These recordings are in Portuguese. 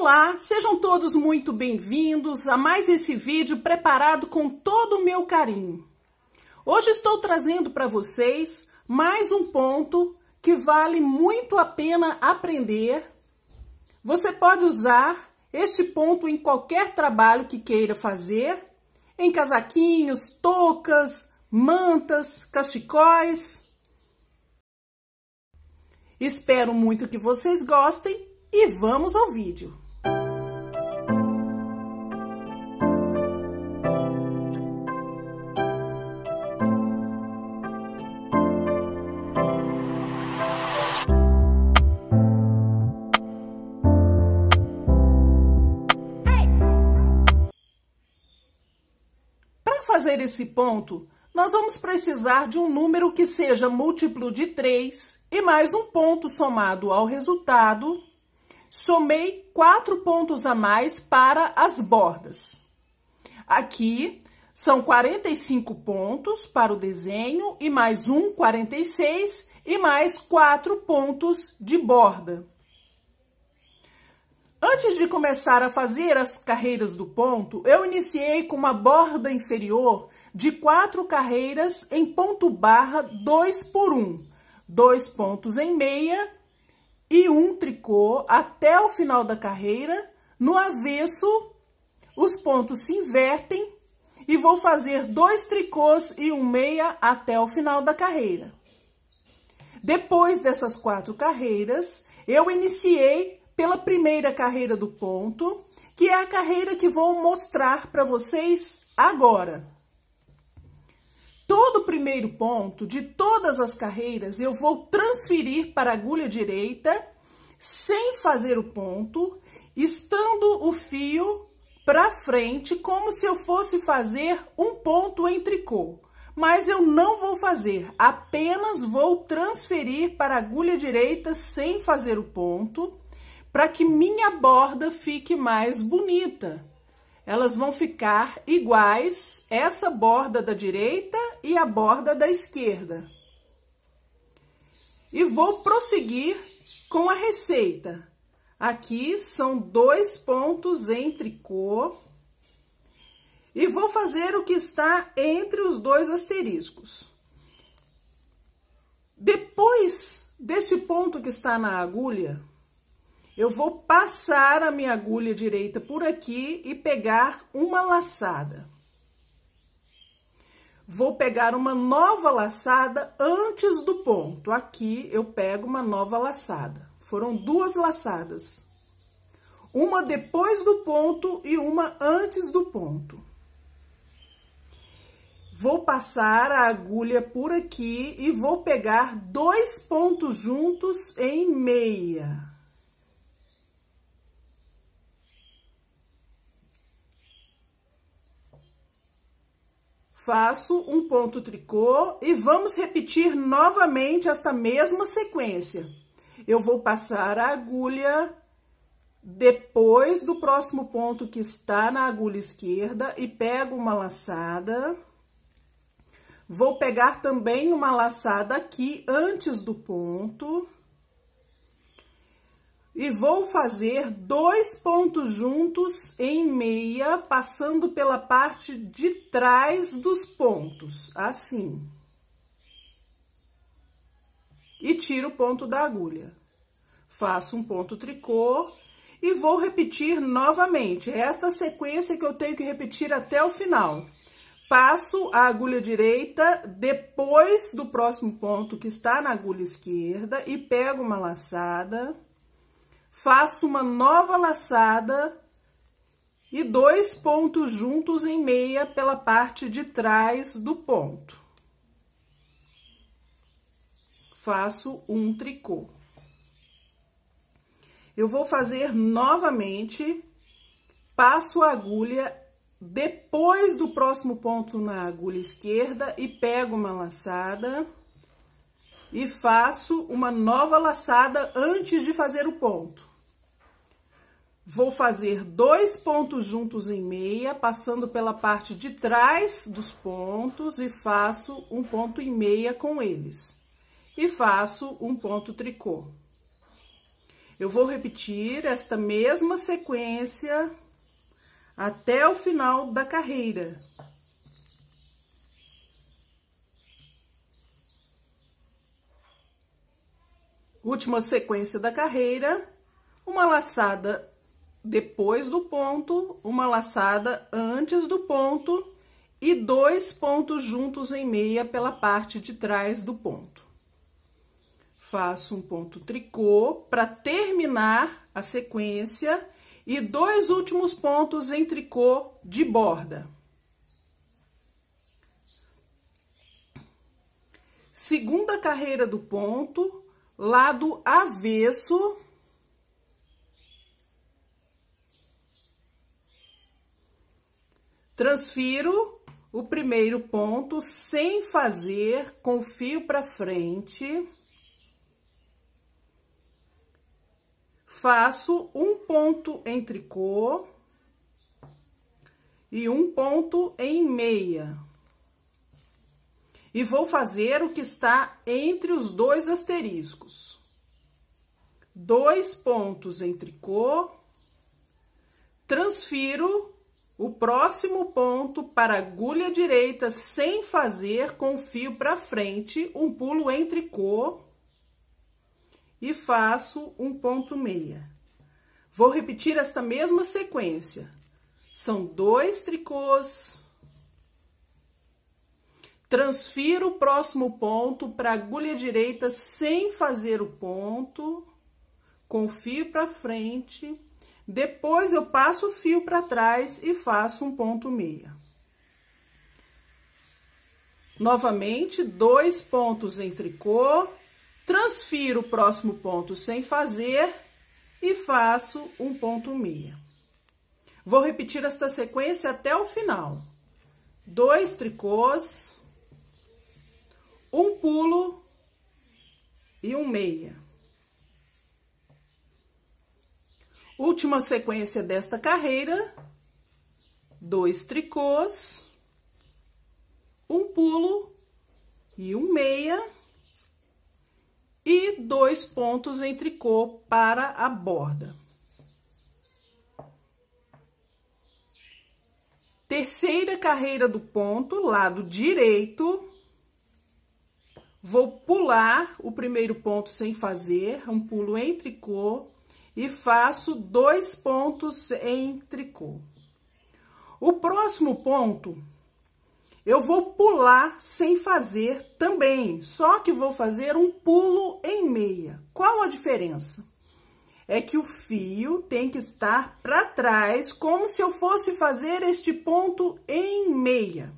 Olá, sejam todos muito bem-vindos a mais esse vídeo preparado com todo o meu carinho. Hoje estou trazendo para vocês mais um ponto que vale muito a pena aprender. Você pode usar este ponto em qualquer trabalho que queira fazer, em casaquinhos, toucas, mantas, cachecóis. Espero muito que vocês gostem e vamos ao vídeo. resolver esse ponto, nós vamos precisar de um número que seja múltiplo de 3 e mais um ponto somado ao resultado. Somei quatro pontos a mais para as bordas. Aqui são 45 pontos para o desenho e mais um 46 e mais quatro pontos de borda. Antes de começar a fazer as carreiras do ponto, eu iniciei com uma borda inferior de quatro carreiras em ponto barra 2 por 1, um, dois pontos em meia e um tricô até o final da carreira. No avesso, os pontos se invertem e vou fazer dois tricôs e um meia até o final da carreira. Depois dessas quatro carreiras, eu iniciei pela primeira carreira do ponto, que é a carreira que vou mostrar para vocês agora. Todo primeiro ponto de todas as carreiras eu vou transferir para a agulha direita, sem fazer o ponto, estando o fio para frente, como se eu fosse fazer um ponto em tricô. Mas eu não vou fazer, apenas vou transferir para a agulha direita sem fazer o ponto para que minha borda fique mais bonita. Elas vão ficar iguais, essa borda da direita e a borda da esquerda. E vou prosseguir com a receita. Aqui são dois pontos em tricô. E vou fazer o que está entre os dois asteriscos. Depois deste ponto que está na agulha, eu vou passar a minha agulha direita por aqui e pegar uma laçada. Vou pegar uma nova laçada antes do ponto. Aqui eu pego uma nova laçada. Foram duas laçadas. Uma depois do ponto e uma antes do ponto. Vou passar a agulha por aqui e vou pegar dois pontos juntos em meia. faço um ponto tricô e vamos repetir novamente esta mesma sequência. Eu vou passar a agulha depois do próximo ponto que está na agulha esquerda e pego uma laçada. Vou pegar também uma laçada aqui antes do ponto e vou fazer dois pontos juntos em meia, passando pela parte de trás dos pontos, assim. E tiro o ponto da agulha. Faço um ponto tricô e vou repetir novamente. É esta sequência que eu tenho que repetir até o final. Passo a agulha direita depois do próximo ponto que está na agulha esquerda e pego uma laçada faço uma nova laçada e dois pontos juntos em meia pela parte de trás do ponto. Faço um tricô. Eu vou fazer novamente, passo a agulha depois do próximo ponto na agulha esquerda e pego uma laçada e faço uma nova laçada antes de fazer o ponto. Vou fazer dois pontos juntos em meia, passando pela parte de trás dos pontos e faço um ponto e meia com eles. E faço um ponto tricô. Eu vou repetir esta mesma sequência até o final da carreira. Última sequência da carreira, uma laçada depois do ponto, uma laçada antes do ponto e dois pontos juntos em meia pela parte de trás do ponto. Faço um ponto tricô para terminar a sequência e dois últimos pontos em tricô de borda. Segunda carreira do ponto, lado avesso Transfiro o primeiro ponto sem fazer com fio para frente. Faço um ponto em tricô e um ponto em meia. E vou fazer o que está entre os dois asteriscos. Dois pontos em tricô, transfiro o próximo ponto, para agulha direita sem fazer, com fio para frente, um pulo em tricô e faço um ponto meia. Vou repetir esta mesma sequência. São dois tricôs. Transfiro o próximo ponto para agulha direita sem fazer o ponto, com fio para frente depois, eu passo o fio para trás e faço um ponto meia. Novamente, dois pontos em tricô, transfiro o próximo ponto sem fazer e faço um ponto meia. Vou repetir esta sequência até o final. Dois tricôs, um pulo e um meia. Última sequência desta carreira, dois tricôs, um pulo e um meia, e dois pontos em tricô para a borda. Terceira carreira do ponto, lado direito. Vou pular o primeiro ponto sem fazer, um pulo em tricô, e faço dois pontos em tricô. O próximo ponto eu vou pular sem fazer também, só que vou fazer um pulo em meia. Qual a diferença? É que o fio tem que estar para trás, como se eu fosse fazer este ponto em meia.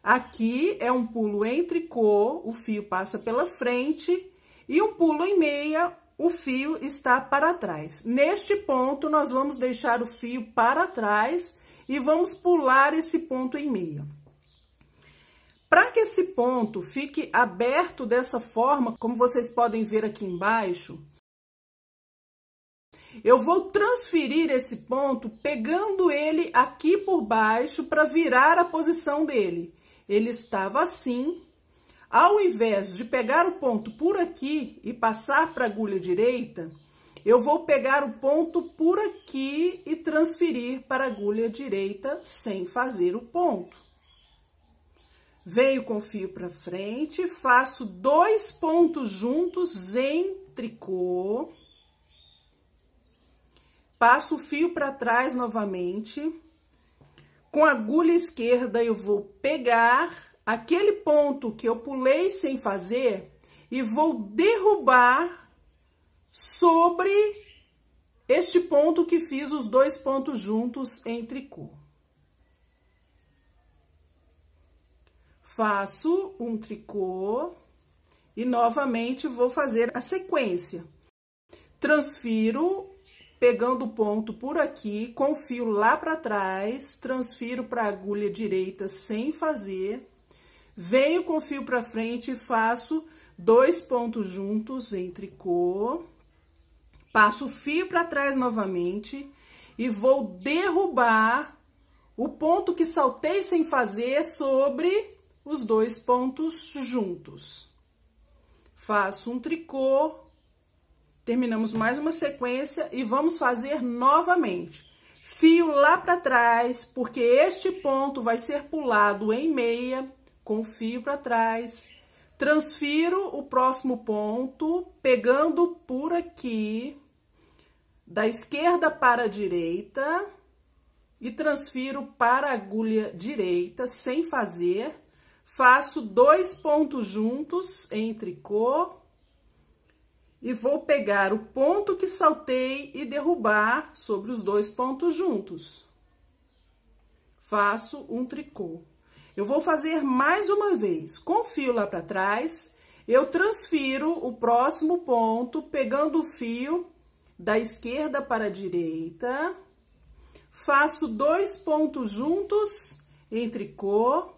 Aqui é um pulo em tricô, o fio passa pela frente, e um pulo em meia, o fio está para trás. Neste ponto, nós vamos deixar o fio para trás e vamos pular esse ponto em meia. Para que esse ponto fique aberto dessa forma, como vocês podem ver aqui embaixo, eu vou transferir esse ponto pegando ele aqui por baixo para virar a posição dele. Ele estava assim, ao invés de pegar o ponto por aqui e passar para a agulha direita, eu vou pegar o ponto por aqui e transferir para a agulha direita sem fazer o ponto. Venho com fio para frente, faço dois pontos juntos em tricô. Passo o fio para trás novamente. Com a agulha esquerda eu vou pegar aquele ponto que eu pulei sem fazer e vou derrubar sobre este ponto que fiz os dois pontos juntos em tricô. Faço um tricô e novamente vou fazer a sequência. Transfiro pegando o ponto por aqui, com fio lá para trás, transfiro para a agulha direita sem fazer Venho com o fio para frente e faço dois pontos juntos em tricô. Passo o fio para trás novamente e vou derrubar o ponto que saltei sem fazer sobre os dois pontos juntos. Faço um tricô, terminamos mais uma sequência e vamos fazer novamente. Fio lá para trás, porque este ponto vai ser pulado em meia com o fio para trás. Transfiro o próximo ponto, pegando por aqui, da esquerda para a direita, e transfiro para a agulha direita, sem fazer. Faço dois pontos juntos em tricô, e vou pegar o ponto que saltei e derrubar sobre os dois pontos juntos. Faço um tricô. Eu vou fazer mais uma vez, com fio lá para trás, eu transfiro o próximo ponto, pegando o fio da esquerda para a direita, faço dois pontos juntos em tricô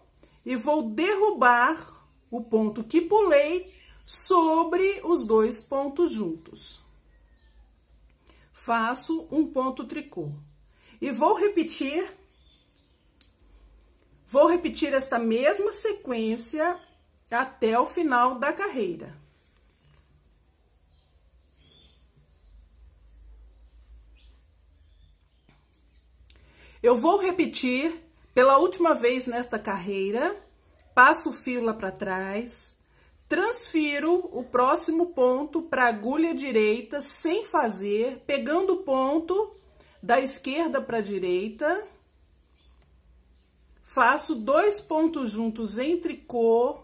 e vou derrubar o ponto que pulei sobre os dois pontos juntos. Faço um ponto tricô. E vou repetir Vou repetir esta mesma sequência até o final da carreira. Eu vou repetir pela última vez nesta carreira, passo o fio lá para trás, transfiro o próximo ponto para a agulha direita sem fazer, pegando o ponto da esquerda para a direita, faço dois pontos juntos em tricô,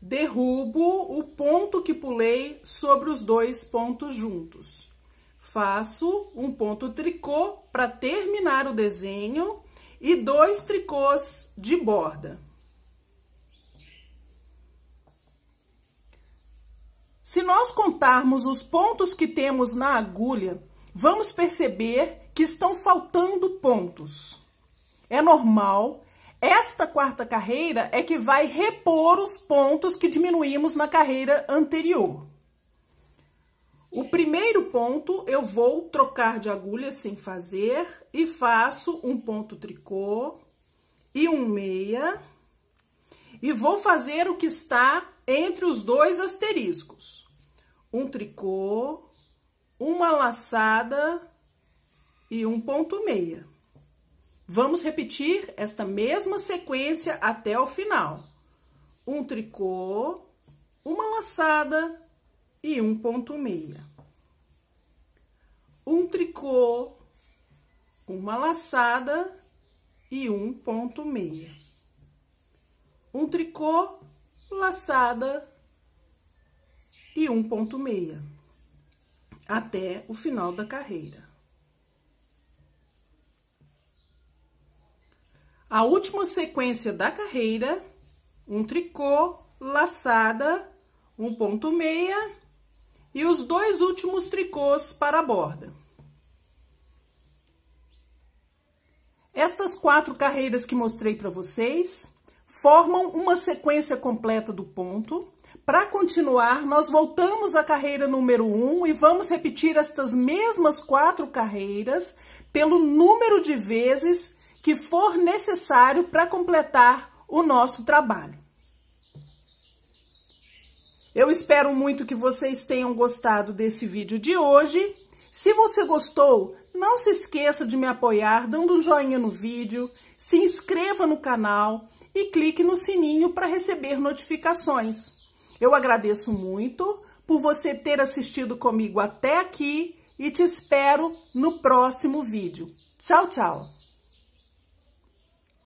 derrubo o ponto que pulei sobre os dois pontos juntos. Faço um ponto tricô para terminar o desenho e dois tricôs de borda. Se nós contarmos os pontos que temos na agulha, vamos perceber que estão faltando pontos é normal. Esta quarta carreira é que vai repor os pontos que diminuímos na carreira anterior. O primeiro ponto eu vou trocar de agulha sem fazer e faço um ponto tricô e um meia e vou fazer o que está entre os dois asteriscos. Um tricô, uma laçada e um ponto meia. Vamos repetir esta mesma sequência até o final. Um tricô, uma laçada e um ponto meia. Um tricô, uma laçada e um ponto meia. Um tricô, laçada e um ponto meia até o final da carreira. A última sequência da carreira, um tricô, laçada, um ponto meia e os dois últimos tricôs para a borda. Estas quatro carreiras que mostrei para vocês formam uma sequência completa do ponto. Para continuar, nós voltamos à carreira número 1 um, e vamos repetir estas mesmas quatro carreiras pelo número de vezes que for necessário para completar o nosso trabalho. Eu espero muito que vocês tenham gostado desse vídeo de hoje. Se você gostou, não se esqueça de me apoiar dando um joinha no vídeo, se inscreva no canal e clique no sininho para receber notificações. Eu agradeço muito por você ter assistido comigo até aqui e te espero no próximo vídeo. Tchau, tchau!